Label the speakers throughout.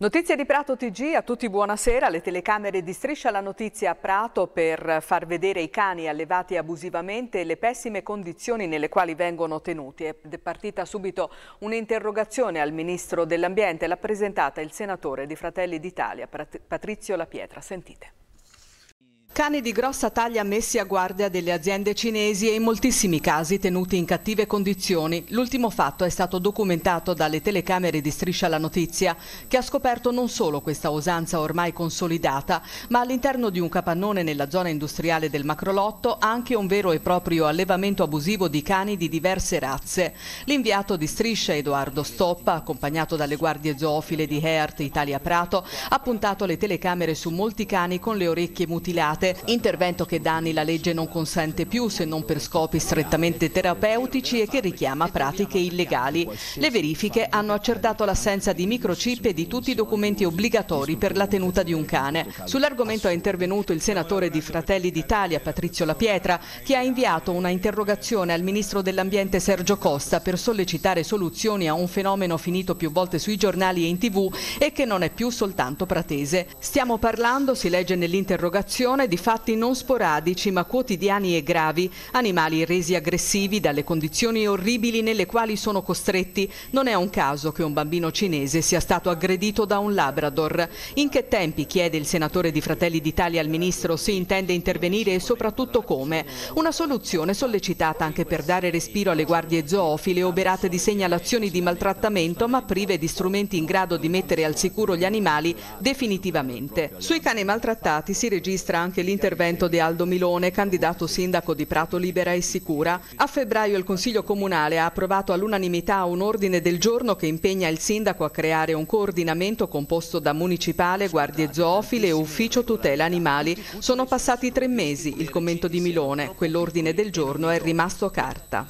Speaker 1: Notizie di Prato TG, a tutti buonasera. Le telecamere di Striscia la Notizia a Prato per far vedere i cani allevati abusivamente e le pessime condizioni nelle quali vengono tenuti. È partita subito un'interrogazione al Ministro dell'Ambiente, l'ha presentata il Senatore di Fratelli d'Italia, Patrizio Lapietra, Sentite. Cani di grossa taglia messi a guardia delle aziende cinesi e in moltissimi casi tenuti in cattive condizioni. L'ultimo fatto è stato documentato dalle telecamere di Striscia la Notizia, che ha scoperto non solo questa usanza ormai consolidata, ma all'interno di un capannone nella zona industriale del Macrolotto anche un vero e proprio allevamento abusivo di cani di diverse razze. L'inviato di Striscia, Edoardo Stoppa, accompagnato dalle guardie zoofile di Heart Italia Prato, ha puntato le telecamere su molti cani con le orecchie mutilate salute, intervento che da anni la legge non consente più se non per scopi strettamente terapeutici e che richiama pratiche illegali. Le verifiche hanno accertato l'assenza di microchip e di tutti i documenti obbligatori per la tenuta di un cane. Sull'argomento è intervenuto il senatore di Fratelli d'Italia, Patrizio La Pietra, che ha inviato una interrogazione al ministro dell'Ambiente Sergio Costa per sollecitare soluzioni a un fenomeno finito più volte sui giornali e in tv e che non è più soltanto pratese. Stiamo parlando, si legge nell'interrogazione, di fatti non sporadici ma quotidiani e gravi, animali resi aggressivi dalle condizioni orribili nelle quali sono costretti. Non è un caso che un bambino cinese sia stato aggredito da un labrador. In che tempi, chiede il senatore di Fratelli d'Italia al ministro, se intende intervenire e soprattutto come? Una soluzione sollecitata anche per dare respiro alle guardie zoofile oberate di segnalazioni di maltrattamento ma prive di strumenti in grado di mettere al sicuro gli animali definitivamente. Sui cani maltrattati si registra anche anche l'intervento di Aldo Milone, candidato sindaco di Prato Libera e Sicura. A febbraio il Consiglio Comunale ha approvato all'unanimità un ordine del giorno che impegna il sindaco a creare un coordinamento composto da municipale, guardie zoofile e ufficio tutela animali. Sono passati tre mesi, il commento di Milone. Quell'ordine del giorno è rimasto carta.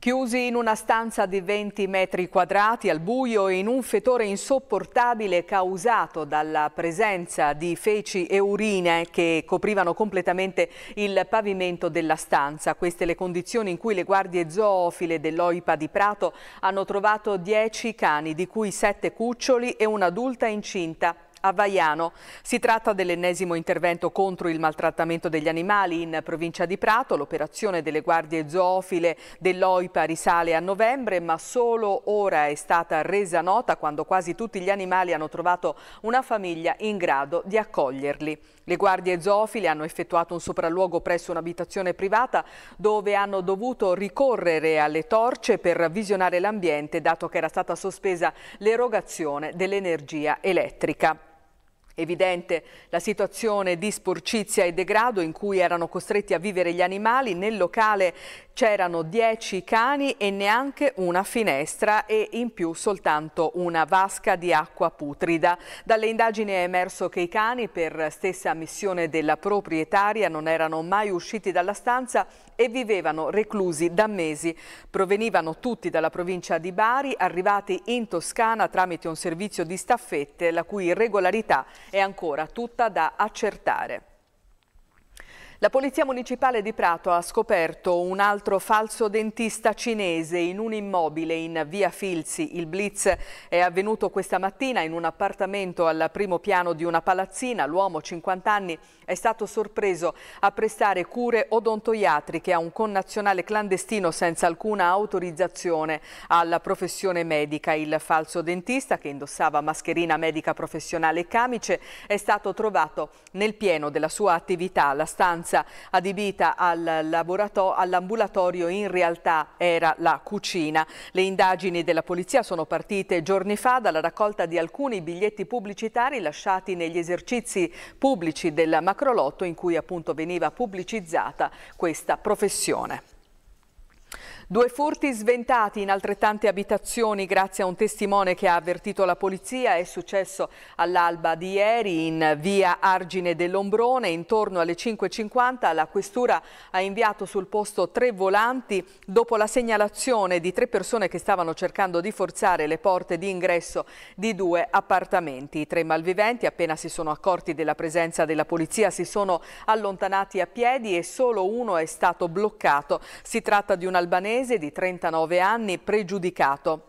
Speaker 1: Chiusi in una stanza di 20 metri quadrati al buio in un fetore insopportabile causato dalla presenza di feci e urine che coprivano completamente il pavimento della stanza. Queste le condizioni in cui le guardie zoofile dell'OIPA di Prato hanno trovato 10 cani, di cui 7 cuccioli e un'adulta incinta. A Vaiano si tratta dell'ennesimo intervento contro il maltrattamento degli animali in provincia di Prato. L'operazione delle guardie zoofile dell'OIPA risale a novembre, ma solo ora è stata resa nota quando quasi tutti gli animali hanno trovato una famiglia in grado di accoglierli. Le guardie zoofile hanno effettuato un sopralluogo presso un'abitazione privata dove hanno dovuto ricorrere alle torce per visionare l'ambiente dato che era stata sospesa l'erogazione dell'energia elettrica. Evidente la situazione di sporcizia e degrado in cui erano costretti a vivere gli animali. Nel locale c'erano dieci cani e neanche una finestra e in più soltanto una vasca di acqua putrida. Dalle indagini è emerso che i cani, per stessa missione della proprietaria, non erano mai usciti dalla stanza e vivevano reclusi da mesi. Provenivano tutti dalla provincia di Bari, arrivati in Toscana tramite un servizio di staffette la cui irregolarità è ancora tutta da accertare. La Polizia Municipale di Prato ha scoperto un altro falso dentista cinese in un immobile in via Filzi. Il blitz è avvenuto questa mattina in un appartamento al primo piano di una palazzina. L'uomo, 50 anni, è stato sorpreso a prestare cure odontoiatriche a un connazionale clandestino senza alcuna autorizzazione alla professione medica. Il falso dentista, che indossava mascherina medica professionale e camice, è stato trovato nel pieno della sua attività La stanza stanza adibita all'ambulatorio in realtà era la cucina. Le indagini della polizia sono partite giorni fa dalla raccolta di alcuni biglietti pubblicitari lasciati negli esercizi pubblici del Macrolotto in cui appunto veniva pubblicizzata questa professione. Due furti sventati in altrettante abitazioni grazie a un testimone che ha avvertito la polizia è successo all'alba di ieri in via Argine dell'Ombrone. Intorno alle 5.50 la questura ha inviato sul posto tre volanti dopo la segnalazione di tre persone che stavano cercando di forzare le porte di ingresso di due appartamenti. I tre malviventi appena si sono accorti della presenza della polizia si sono allontanati a piedi e solo uno è stato bloccato. Si tratta di un albanese milanese di 39 anni pregiudicato.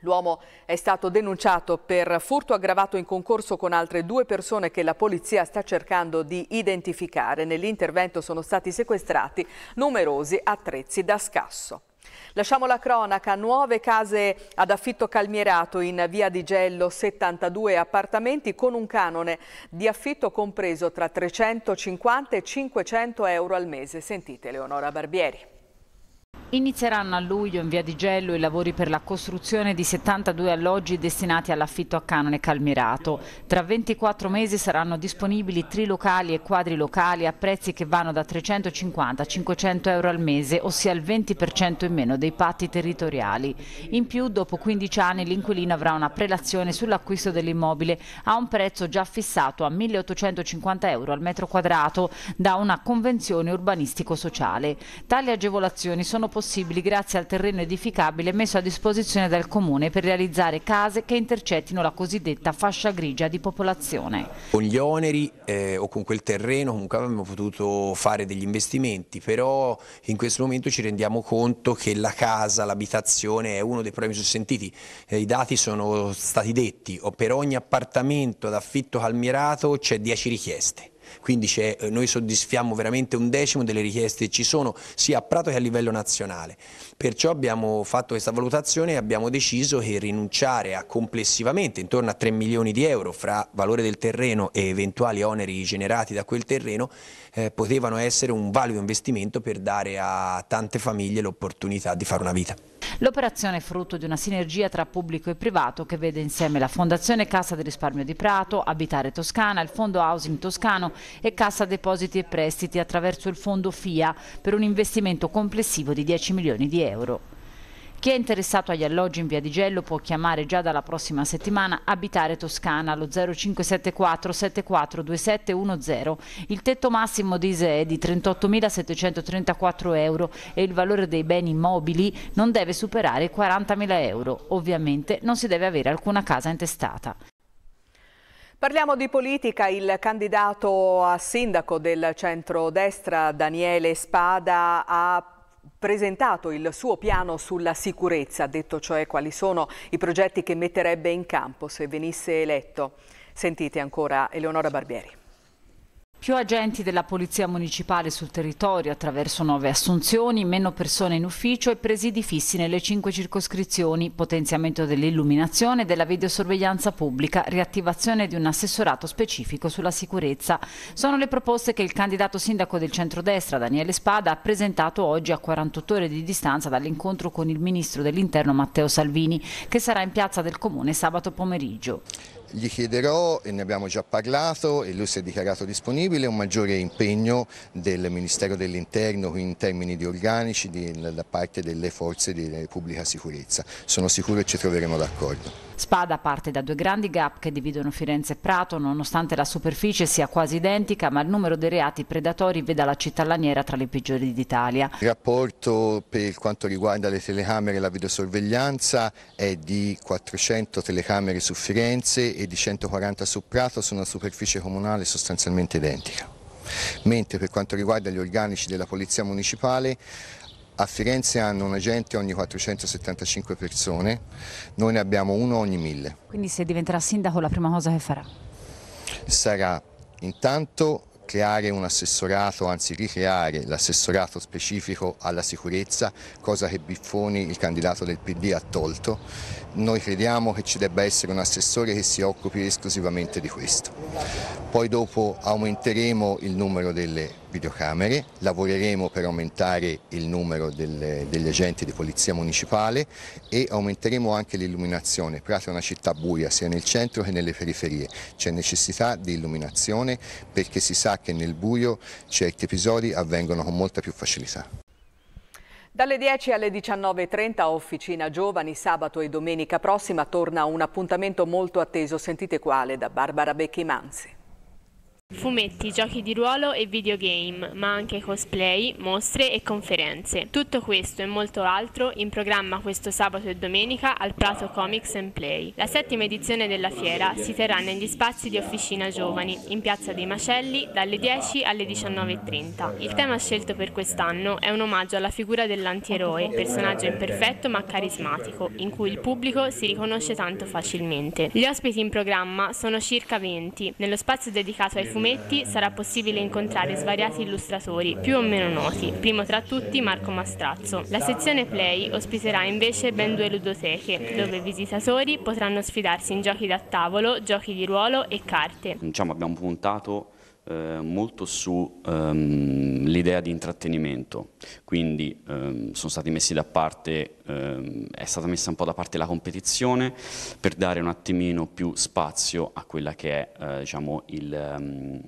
Speaker 1: L'uomo è stato denunciato per furto aggravato in concorso con altre due persone che la polizia sta cercando di identificare. Nell'intervento sono stati sequestrati numerosi attrezzi da scasso. Lasciamo la cronaca, nuove case ad affitto calmierato in via di Gello, 72 appartamenti con un canone di affitto compreso tra 350 e 500 euro al mese. Sentite Leonora Barbieri.
Speaker 2: Inizieranno a luglio in via di Gello i lavori per la costruzione di 72 alloggi destinati all'affitto a canone calmirato. Tra 24 mesi saranno disponibili trilocali e quadrilocali a prezzi che vanno da 350 a 500 euro al mese, ossia il 20% in meno dei patti territoriali. In più, dopo 15 anni l'inquilino avrà una prelazione sull'acquisto dell'immobile a un prezzo già fissato a 1.850 euro al metro quadrato da una convenzione urbanistico-sociale. Tali agevolazioni sono possibili possibili grazie al terreno edificabile messo a disposizione dal Comune per realizzare case che intercettino la cosiddetta fascia grigia di popolazione.
Speaker 3: Con gli oneri eh, o con quel terreno comunque avremmo potuto fare degli investimenti, però in questo momento ci rendiamo conto che la casa, l'abitazione è uno dei problemi sentiti. Eh, I dati sono stati detti, per ogni appartamento ad affitto calmierato c'è 10 richieste quindi eh, noi soddisfiamo veramente un decimo delle richieste che ci sono sia a Prato che a livello nazionale. Perciò abbiamo fatto questa valutazione e abbiamo deciso che rinunciare a complessivamente intorno a 3 milioni di euro fra valore del terreno e eventuali oneri generati da quel terreno eh, potevano essere un valido investimento per dare a tante famiglie l'opportunità di fare una vita.
Speaker 2: L'operazione è frutto di una sinergia tra pubblico e privato che vede insieme la Fondazione Cassa del Risparmio di Prato, Abitare Toscana, il Fondo Housing Toscano e Cassa Depositi e Prestiti attraverso il Fondo FIA per un investimento complessivo di 10 milioni di euro euro. Chi è interessato agli alloggi in via di Gello può chiamare già dalla prossima settimana Abitare Toscana allo 0574 742710. Il tetto massimo di ISE è di 38.734 euro e il valore dei beni immobili non deve superare i 40.000 euro. Ovviamente non si deve avere alcuna casa intestata.
Speaker 1: Parliamo di politica. Il candidato a sindaco del centro-destra Daniele Spada ha presentato il suo piano sulla sicurezza, detto cioè quali sono i progetti che metterebbe in campo se venisse eletto. Sentite ancora Eleonora Barbieri.
Speaker 2: Più agenti della Polizia Municipale sul territorio attraverso nuove assunzioni, meno persone in ufficio e presidi fissi nelle cinque circoscrizioni, potenziamento dell'illuminazione, della videosorveglianza pubblica, riattivazione di un assessorato specifico sulla sicurezza. Sono le proposte che il candidato sindaco del centrodestra, Daniele Spada, ha presentato oggi a 48 ore di distanza dall'incontro con il ministro dell'interno Matteo Salvini, che sarà in piazza del comune sabato pomeriggio.
Speaker 3: Gli chiederò, e ne abbiamo già parlato e lui si è dichiarato disponibile, un maggiore impegno del Ministero dell'Interno in termini di organici di, da parte delle forze di pubblica sicurezza. Sono sicuro che ci troveremo d'accordo.
Speaker 2: Spada parte da due grandi gap che dividono Firenze e Prato, nonostante la superficie sia quasi identica, ma il numero dei reati predatori veda la città laniera tra le peggiori d'Italia.
Speaker 3: Il rapporto per quanto riguarda le telecamere e la videosorveglianza è di 400 telecamere su Firenze e di 140 su Prato su una superficie comunale sostanzialmente identica mentre per quanto riguarda gli organici della Polizia Municipale a Firenze hanno un agente ogni 475 persone, noi ne abbiamo uno ogni 1000.
Speaker 2: Quindi se diventerà sindaco la prima cosa che farà?
Speaker 3: Sarà intanto creare un assessorato, anzi ricreare l'assessorato specifico alla sicurezza, cosa che Biffoni, il candidato del PD, ha tolto. Noi crediamo che ci debba essere un assessore che si occupi esclusivamente di questo poi dopo aumenteremo il numero delle videocamere, lavoreremo per aumentare il numero delle, degli agenti di polizia municipale e aumenteremo anche l'illuminazione. Prato è una città buia sia nel centro che nelle periferie, c'è necessità di illuminazione perché si sa che nel buio certi episodi avvengono con molta più facilità.
Speaker 1: Dalle 10 alle 19.30 Officina Giovani, sabato e domenica prossima torna un appuntamento molto atteso, sentite quale, da Barbara Becchi Manzi.
Speaker 4: Fumetti, giochi di ruolo e videogame, ma anche cosplay, mostre e conferenze. Tutto questo e molto altro in programma questo sabato e domenica al Prato Comics and Play. La settima edizione della fiera si terrà negli spazi di Officina Giovani, in Piazza dei Macelli, dalle 10 alle 19.30. Il tema scelto per quest'anno è un omaggio alla figura dell'antieroe, personaggio imperfetto ma carismatico, in cui il pubblico si riconosce tanto facilmente. Gli ospiti in programma sono circa 20. Nello spazio dedicato ai fumetti fumetti sarà possibile incontrare svariati illustratori, più o meno noti, primo tra tutti Marco Mastrazzo. La sezione Play ospiterà invece ben due ludoteche, dove i visitatori potranno sfidarsi in giochi da tavolo, giochi di ruolo e carte.
Speaker 3: Diciamo abbiamo puntato eh, molto sull'idea ehm, um, di intrattenimento, quindi um, sono stati messi da parte, um, è stata messa un po' da parte la competizione per dare un attimino più spazio a quella che è eh, diciamo il,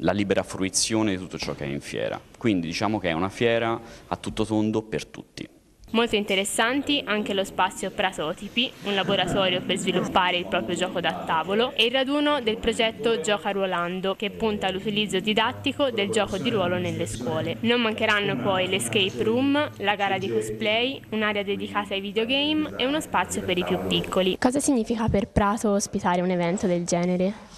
Speaker 3: la libera fruizione di tutto ciò che è in fiera. Quindi diciamo che è una fiera a tutto tondo per tutti.
Speaker 4: Molto interessanti anche lo spazio Pratotipi, un laboratorio per sviluppare il proprio gioco da tavolo, e il raduno del progetto Gioca Ruolando, che punta all'utilizzo didattico del gioco di ruolo nelle scuole. Non mancheranno poi l'escape room, la gara di cosplay, un'area dedicata ai videogame e uno spazio per i più piccoli. Cosa significa per Prato ospitare un evento del genere?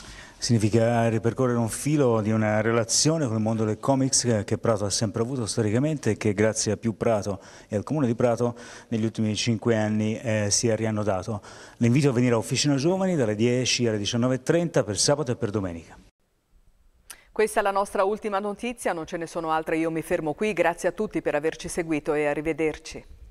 Speaker 2: significa ripercorrere un filo di una relazione con il mondo del comics che Prato ha sempre avuto storicamente e che grazie a più Prato e al Comune di Prato negli ultimi cinque anni eh, si è riannodato. L'invito a venire a Officina Giovani dalle 10 alle 19.30 per sabato e per domenica.
Speaker 1: Questa è la nostra ultima notizia, non ce ne sono altre, io mi fermo qui, grazie a tutti per averci seguito e arrivederci.